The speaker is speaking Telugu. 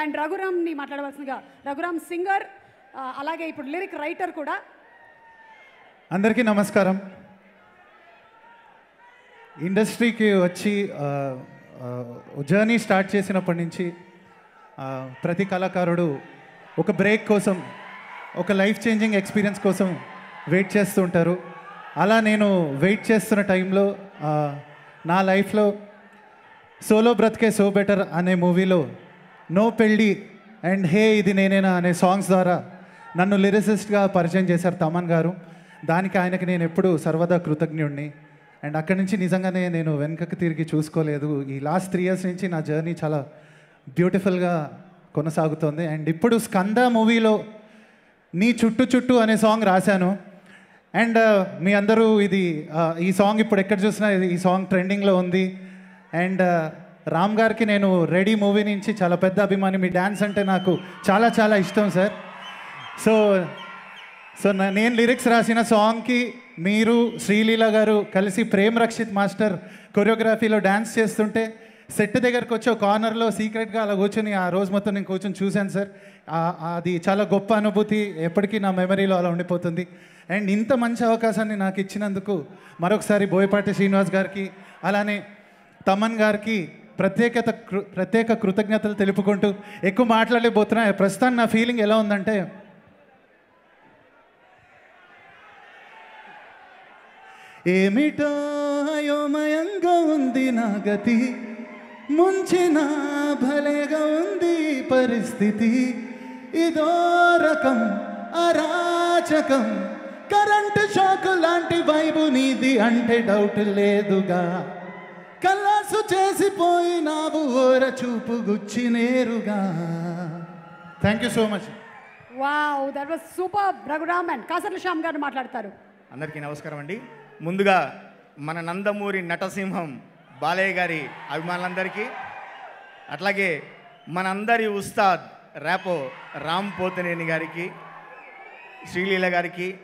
అండ్ రఘురామ్ని మాట్లాడవలసిందిగా రఘురామ్ సింగర్ అలాగే ఇప్పుడు లిరిక్ రైటర్ కూడా అందరికీ నమస్కారం ఇండస్ట్రీకి వచ్చి జర్నీ స్టార్ట్ చేసినప్పటి నుంచి ప్రతి కళాకారుడు ఒక బ్రేక్ కోసం ఒక లైఫ్ చేంజింగ్ ఎక్స్పీరియన్స్ కోసం వెయిట్ చేస్తూ ఉంటారు అలా నేను వెయిట్ చేస్తున్న టైంలో నా లైఫ్లో సోలో బ్రత్కే సో బెటర్ అనే మూవీలో నో పెళ్ళి అండ్ హే ఇది నేనేనా అనే సాంగ్స్ ద్వారా నన్ను లిరిసిస్ట్గా పరిచయం చేశారు తమన్ గారు దానికి ఆయనకి నేను ఎప్పుడు సర్వదా కృతజ్ఞుడిని అండ్ అక్కడి నుంచి నిజంగానే నేను వెనుకకు తిరిగి చూసుకోలేదు ఈ లాస్ట్ త్రీ ఇయర్స్ నుంచి నా జర్నీ చాలా బ్యూటిఫుల్గా కొనసాగుతోంది అండ్ ఇప్పుడు స్కంద మూవీలో నీ చుట్టు చుట్టూ అనే సాంగ్ రాశాను అండ్ uh, మీ అందరూ ఇది uh, ఈ సాంగ్ ఇప్పుడు ఎక్కడ చూసినా ఈ సాంగ్ ట్రెండింగ్లో ఉంది అండ్ uh, రామ్ గారికి నేను రెడీ మూవీ నుంచి చాలా పెద్ద అభిమాని మీ డ్యాన్స్ అంటే నాకు చాలా చాలా ఇష్టం సార్ సో సో నేను లిరిక్స్ రాసిన సాంగ్కి మీరు శ్రీలీల గారు కలిసి ప్రేమ్ రక్షిత్ మాస్టర్ కొరియోగ్రఫీలో డ్యాన్స్ చేస్తుంటే సెట్ దగ్గరకు వచ్చి ఒక కార్నర్లో సీక్రెట్గా అలా కూర్చొని ఆ రోజు మొత్తం నేను కూర్చొని చూశాను సార్ అది చాలా గొప్ప అనుభూతి ఎప్పటికీ నా మెమరీలో అలా ఉండిపోతుంది అండ్ ఇంత మంచి అవకాశాన్ని నాకు ఇచ్చినందుకు మరొకసారి బోయపాటి శ్రీనివాస్ గారికి అలానే తమన్ గారికి ప్రత్యేకత ప్రత్యేక కృతజ్ఞతలు తెలుపుకుంటూ ఎక్కువ మాట్లాడలేకపోతున్నా ప్రస్తుతం నా ఫీలింగ్ ఎలా ఉందంటే ఏమిటో ఉంది నా గతి ముంచిన భలేగా ఉంది పరిస్థితి ఇదో రకం అరాచకం కరెంటు షాక్ లాంటి వైబు నీది అంటే డౌట్ లేదుగా కల్లా మనస్సు నా ఓర చూపు గుచ్చి నేరుగా thank you so much wow that was super Raghuram and Kasarla Shyam గారు మాట్లాడతారు అందరికీ నమస్కారం అండి ముందుగా మన నందమూరి నటసింహం బాలయ్య గారి అభిమానులందరికీ అట్లాగే మనందరి ఉస్తాద్ రాపో రామ్ పోతనేని గారికి శ్రీలీల గారికి